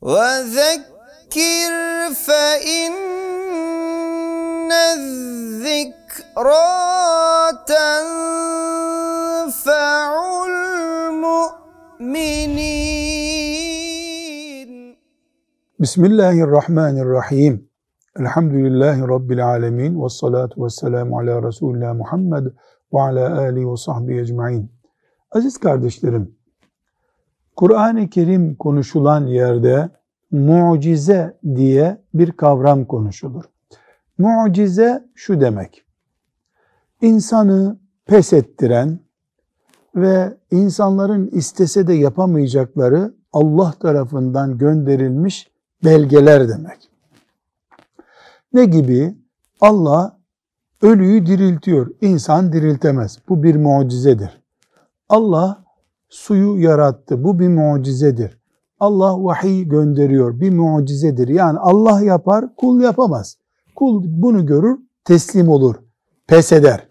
وذكر فإن الذكرى تنفع المؤمنين بسم الله الرحمن الرحيم الحمد لله رب العالمين والصلاة والسلام على رسول الله محمد وعلى آله وصحبه أجمعين sahbihi ecmain. Aziz kardeşlerim, Kur'an-ı Kerim konuşulan yerde mucize diye bir kavram konuşulur. Mucize şu demek. insanı pes ettiren ve insanların istese de yapamayacakları Allah tarafından gönderilmiş belgeler demek. Ne gibi? Allah ölüyü diriltiyor. insan diriltemez. Bu bir mucizedir. Allah suyu yarattı. Bu bir mucizedir. Allah vahiy gönderiyor. Bir mucizedir. Yani Allah yapar, kul yapamaz. Kul bunu görür, teslim olur, pes eder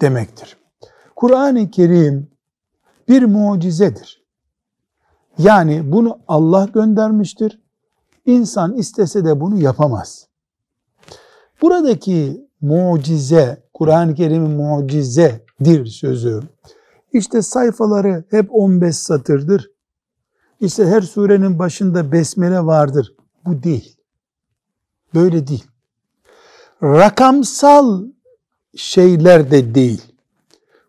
demektir. Kur'an-ı Kerim bir mucizedir. Yani bunu Allah göndermiştir. İnsan istese de bunu yapamaz. Buradaki mucize, Kur'an-ı Kerim'in mucizedir sözü işte sayfaları hep 15 satırdır. İşte her surenin başında besmele vardır. Bu değil. Böyle değil. Rakamsal şeyler de değil.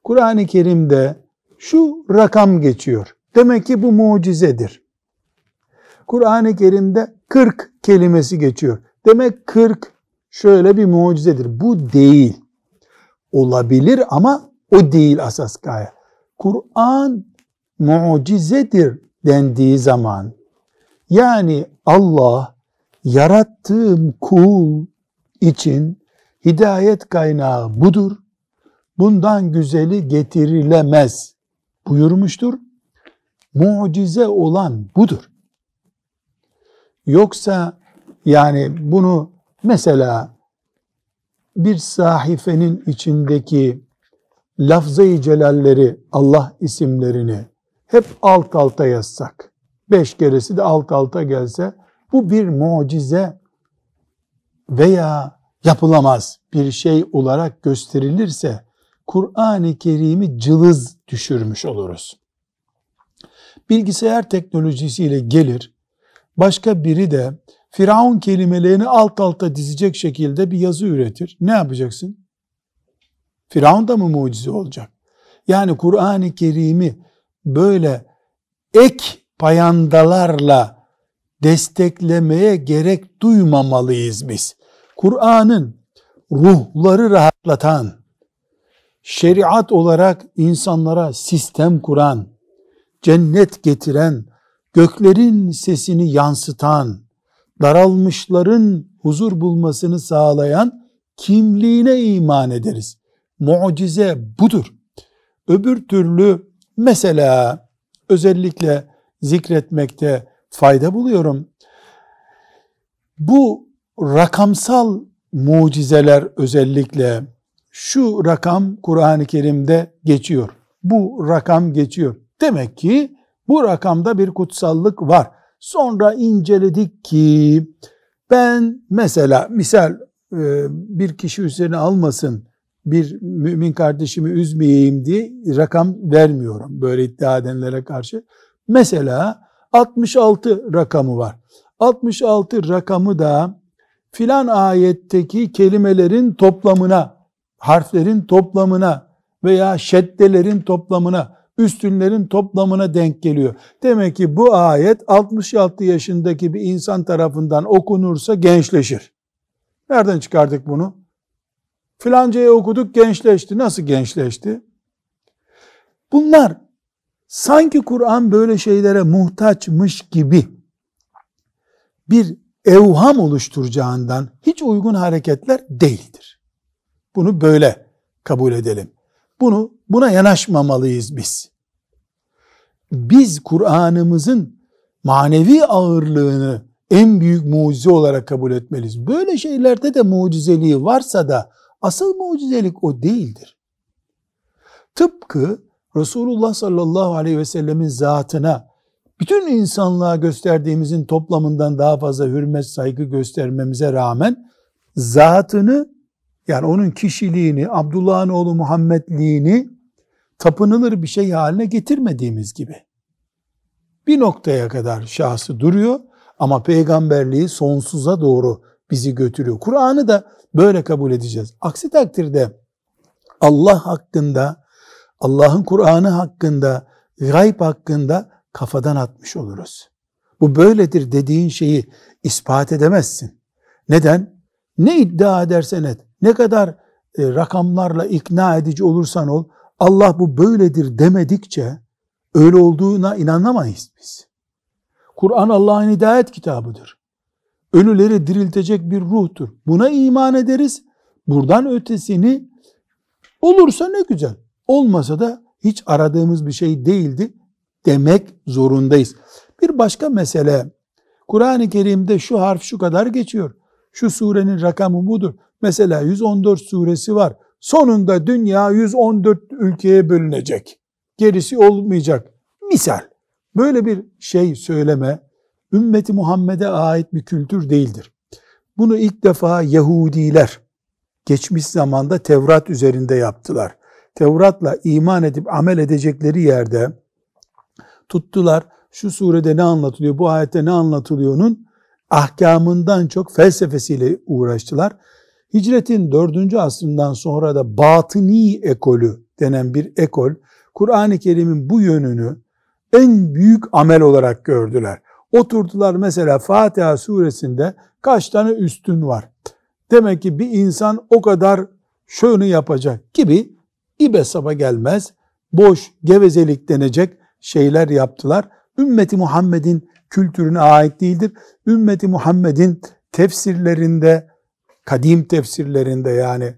Kur'an-ı Kerim'de şu rakam geçiyor. Demek ki bu mucizedir. Kur'an-ı Kerim'de 40 kelimesi geçiyor. Demek 40 şöyle bir mucizedir. Bu değil. Olabilir ama o değil asas gaye. Kur'an mucizedir dendiği zaman yani Allah yarattığım kul için hidayet kaynağı budur. Bundan güzeli getirilemez buyurmuştur. Mucize olan budur. Yoksa yani bunu mesela bir sahifenin içindeki lafzayı celalleri, Allah isimlerini hep alt alta yazsak, beş keresi de alt alta gelse, bu bir mucize veya yapılamaz bir şey olarak gösterilirse, Kur'an-ı Kerim'i cılız düşürmüş oluruz. Bilgisayar teknolojisiyle gelir, başka biri de Firavun kelimelerini alt alta dizecek şekilde bir yazı üretir. Ne yapacaksın? Firavun da mı mucize olacak? Yani Kur'an-ı Kerim'i böyle ek payandalarla desteklemeye gerek duymamalıyız biz. Kur'an'ın ruhları rahatlatan, şeriat olarak insanlara sistem kuran, cennet getiren, göklerin sesini yansıtan, daralmışların huzur bulmasını sağlayan kimliğine iman ederiz. Mucize budur. Öbür türlü mesela özellikle zikretmekte fayda buluyorum. Bu rakamsal mucizeler özellikle şu rakam Kur'an-ı Kerim'de geçiyor. Bu rakam geçiyor. Demek ki bu rakamda bir kutsallık var. Sonra inceledik ki ben mesela misal e, bir kişi üzerine almasın bir mümin kardeşimi üzmeyeyim diye rakam vermiyorum böyle iddia edenlere karşı. Mesela 66 rakamı var. 66 rakamı da filan ayetteki kelimelerin toplamına, harflerin toplamına veya şeddelerin toplamına, üstünlerin toplamına denk geliyor. Demek ki bu ayet 66 yaşındaki bir insan tarafından okunursa gençleşir. Nereden çıkardık bunu? Filancayı okuduk gençleşti. Nasıl gençleşti? Bunlar sanki Kur'an böyle şeylere muhtaçmış gibi bir evham oluşturacağından hiç uygun hareketler değildir. Bunu böyle kabul edelim. Bunu buna yanaşmamalıyız biz. Biz Kur'an'ımızın manevi ağırlığını en büyük mucize olarak kabul etmeliyiz. Böyle şeylerde de mucizeliği varsa da Asıl mucizelik o değildir. Tıpkı Resulullah sallallahu aleyhi ve sellemin zatına bütün insanlığa gösterdiğimizin toplamından daha fazla hürmet saygı göstermemize rağmen zatını yani onun kişiliğini, Abdullah'ın oğlu Muhammedliğini tapınılır bir şey haline getirmediğimiz gibi. Bir noktaya kadar şahsı duruyor ama peygamberliği sonsuza doğru bizi götürüyor. Kur'an'ı da böyle kabul edeceğiz. Aksi takdirde Allah hakkında, Allah'ın Kur'an'ı hakkında, gayb hakkında kafadan atmış oluruz. Bu böyledir dediğin şeyi ispat edemezsin. Neden? Ne iddia edersen et, ne kadar e, rakamlarla ikna edici olursan ol, Allah bu böyledir demedikçe öyle olduğuna inanamayız biz. Kur'an Allah'ın hidayet kitabıdır ölüleri diriltecek bir ruhtur. Buna iman ederiz. Buradan ötesini olursa ne güzel. Olmasa da hiç aradığımız bir şey değildi demek zorundayız. Bir başka mesele Kur'an-ı Kerim'de şu harf şu kadar geçiyor. Şu surenin rakamı budur. Mesela 114 suresi var. Sonunda dünya 114 ülkeye bölünecek. Gerisi olmayacak. Misal böyle bir şey söyleme ümmeti Muhammed'e ait bir kültür değildir. Bunu ilk defa Yahudiler geçmiş zamanda Tevrat üzerinde yaptılar. Tevrat'la iman edip amel edecekleri yerde tuttular şu surede ne anlatılıyor, bu ayette ne anlatılıyorun ahkamından çok felsefesiyle uğraştılar. Hicretin 4. asrından sonra da batıni ekolü denen bir ekol, Kur'an-ı Kerim'in bu yönünü en büyük amel olarak gördüler. Oturdular mesela Fatiha suresinde kaç tane üstün var. Demek ki bir insan o kadar şunu yapacak gibi ibe saba gelmez. Boş gevezelik denecek şeyler yaptılar. Ümmeti Muhammed'in kültürüne ait değildir. Ümmeti Muhammed'in tefsirlerinde, kadim tefsirlerinde yani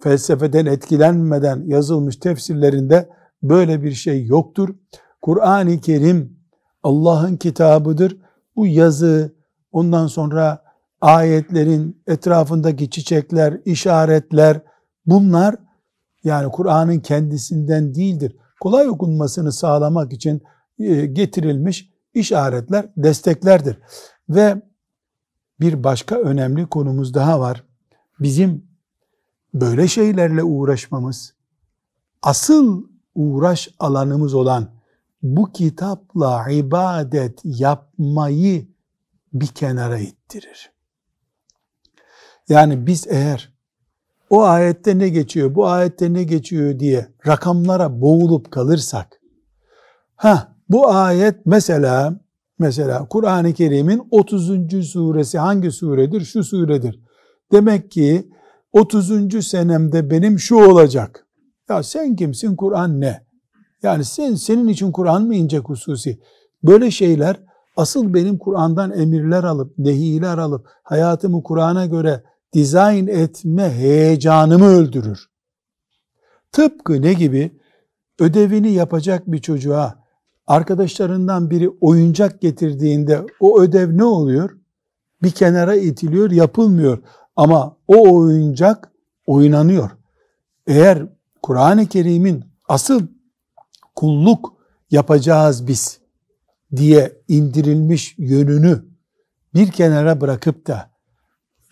felsefeden etkilenmeden yazılmış tefsirlerinde böyle bir şey yoktur. Kur'an-ı Kerim Allah'ın kitabıdır. Bu yazı ondan sonra ayetlerin etrafındaki çiçekler, işaretler bunlar yani Kur'an'ın kendisinden değildir. Kolay okunmasını sağlamak için e, getirilmiş işaretler, desteklerdir. Ve bir başka önemli konumuz daha var. Bizim böyle şeylerle uğraşmamız asıl uğraş alanımız olan bu kitapla ibadet yapmayı bir kenara ittirir. Yani biz eğer o ayette ne geçiyor, bu ayette ne geçiyor diye rakamlara boğulup kalırsak, ha bu ayet mesela mesela Kur'an-ı Kerim'in 30. suresi hangi suredir? Şu suredir. Demek ki 30. senemde benim şu olacak. Ya sen kimsin Kur'an ne? Yani sen senin için Kur'an mı inecek hususi? Böyle şeyler asıl benim Kur'an'dan emirler alıp, nehiler alıp hayatımı Kur'an'a göre dizayn etme heyecanımı öldürür. Tıpkı ne gibi? Ödevini yapacak bir çocuğa arkadaşlarından biri oyuncak getirdiğinde o ödev ne oluyor? Bir kenara itiliyor, yapılmıyor. Ama o oyuncak oynanıyor. Eğer Kur'an-ı Kerim'in asıl kulluk yapacağız biz diye indirilmiş yönünü bir kenara bırakıp da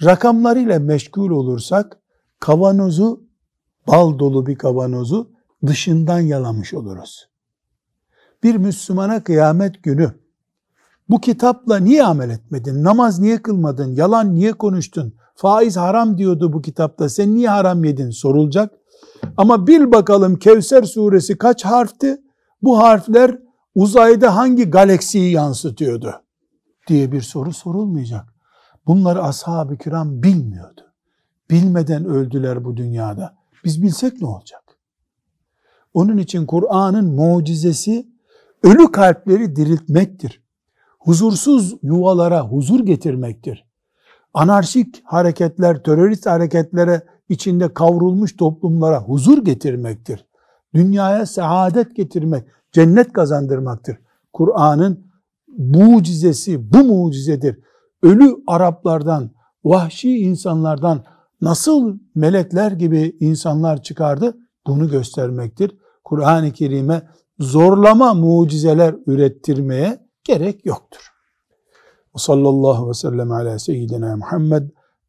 rakamlarıyla meşgul olursak kavanozu, bal dolu bir kavanozu dışından yalamış oluruz. Bir Müslümana kıyamet günü bu kitapla niye amel etmedin, namaz niye kılmadın, yalan niye konuştun, faiz haram diyordu bu kitapta sen niye haram yedin sorulacak. Ama bil bakalım Kevser suresi kaç harfti? Bu harfler uzayda hangi galaksiyi yansıtıyordu? diye bir soru sorulmayacak. Bunları ashab-ı kiram bilmiyordu. Bilmeden öldüler bu dünyada. Biz bilsek ne olacak? Onun için Kur'an'ın mucizesi ölü kalpleri diriltmektir. Huzursuz yuvalara huzur getirmektir. Anarşik hareketler, terörist hareketlere içinde kavrulmuş toplumlara huzur getirmektir. Dünyaya saadet getirmek, cennet kazandırmaktır. Kur'an'ın mucizesi bu mucizedir. Ölü Araplardan, vahşi insanlardan nasıl melekler gibi insanlar çıkardı bunu göstermektir. Kur'an-ı Kerim'e zorlama mucizeler ürettirmeye gerek yoktur. Sallallahu aleyhi ve sellem ala seyyidina Muhammed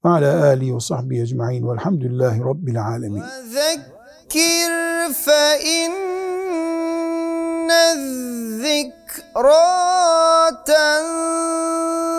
وعلى آله وصحبه أجمعين والحمد لله رب العالمين وذكر فإن الذكرى تنظر